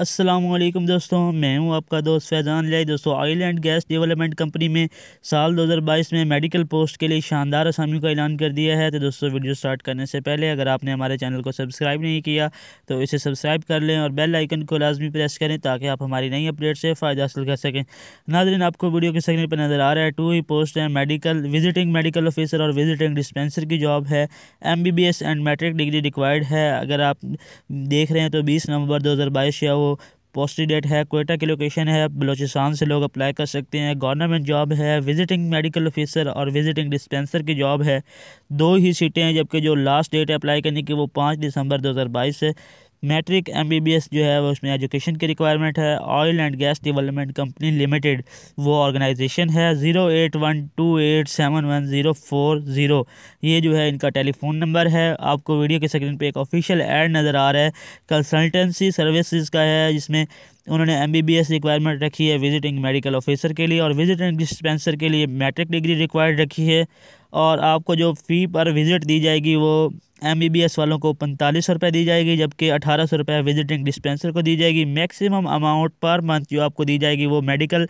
असलम दोस्तों मैं हूं आपका दोस्त फैज़ान लियाई दोस्तों oil and gas development company में साल 2022 में मेडिकल पोस्ट के लिए शानदार आसामियों का ऐलान कर दिया है तो दोस्तों वीडियो स्टार्ट करने से पहले अगर आपने हमारे चैनल को सब्सक्राइब नहीं किया तो इसे सब्सक्राइब कर लें और बेल आइकन को लाजमी प्रेस करें ताकि आप हमारी नई अपडेट से फ़ायदा हासिल कर सकें नाजरन आपको वीडियो के स्क्रीन पर नज़र आ रहा है टू ही पोस्ट है मेडिकल विजिटिंग मेडिकल ऑफिसर और विजिटिंग डिस्पेंसर की जॉब है M B B S and matric degree required है अगर आप देख रहे हैं तो बीस नवंबर दो हज़ार बाईस या वो पोस्टी डेट है कोयटा की लोकेशन है बलोचिस्तान से लोग अप्लाई कर सकते हैं गवर्नमेंट जॉब है विजिटिंग मेडिकल ऑफिसर और विजिटिंग डिस्पेंसर की जॉब है दो ही सीटें हैं जबकि जो लास्ट डेट है अप्लाई करने की वो पाँच दिसंबर 2022 है मैट्रिक एमबीबीएस जो है वो उसमें एजुकेशन की रिक्वायरमेंट है oil and gas development company limited वो ऑर्गेनाइजेशन है zero eight one two eight seven one zero four zero ये जो है इनका टेलीफोन नंबर है आपको वीडियो के स्क्रीन पे एक ऑफिशियल एड नज़र आ रहा है कंसल्टेंसी सर्विसेज का है जिसमें उन्होंने M B B S requirement रखी है विजिटिंग मेडिकल ऑफिसर के लिए और विजिटिंग डिस्पेंसर के लिए मैट्रिक डिग्री रिक्वायर्ड रखी है और आपको जो फ़ी पर विज़िट दी जाएगी वो एम वालों को पैंतालीस रुपये दी जाएगी जबकि अठारह सौ रुपये विजिटिंग डिस्पेंसर को दी जाएगी मैक्सिमम अमाउंट पर मंथ जो आपको दी जाएगी वो मेडिकल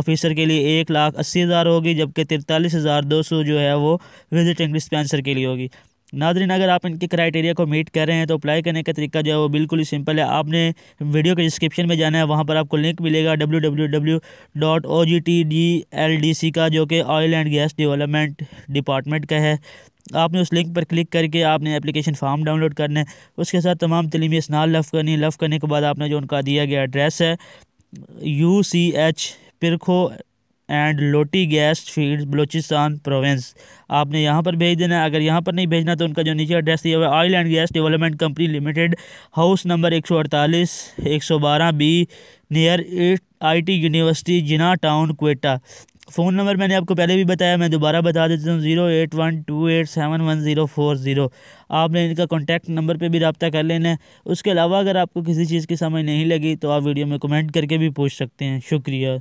ऑफिसर के लिए एक लाख अस्सी हज़ार होगी जबकि तिरतालीस हज़ार दो सौ जो है वो विजिटिंग डिस्पेंसर के लिए होगी नाजरीन अगर आप इनके क्राइटेरिया को मीट कर रहे हैं तो अप्लाई करने का तरीका जो है वो बिल्कुल ही सिंपल है आपने वीडियो के डिस्क्रिप्शन में जाना है वहाँ पर आपको लिंक मिलेगा W W W dot O G T D L D C का जो कि oil and gas development department का है आपने उस लिंक पर क्लिक करके आपने एप्लीकेशन फॉर्म डाउनलोड करना है उसके साथ तमाम तलीमी स्नान लफ करनी लफ करने के बाद आपने जो उनका दिया गया एड्रेस है U C H Pirkoh and Loti gas field Balochistan province आपने यहाँ पर भेज देना अगर यहाँ पर नहीं भेजना तो उनका जो नीचे एड्रेस दिया हुआ है oil and gas development company limited house number एक सौ अड़तालीस एक सौ बारह B near IT university Jinnah town Quetta phone number मैंने आपको पहले भी बताया मैं दोबारा बता देता हूँ zero eight one two eight seven one zero four zero आपने इनका कॉन्टैक्ट नंबर पे भी रबता कर लेना है उसके अलावा अगर आपको किसी चीज़ की समझ नहीं लगी तो आप वीडियो में कमेंट करके भी पूछ सकते हैं शुक्रिया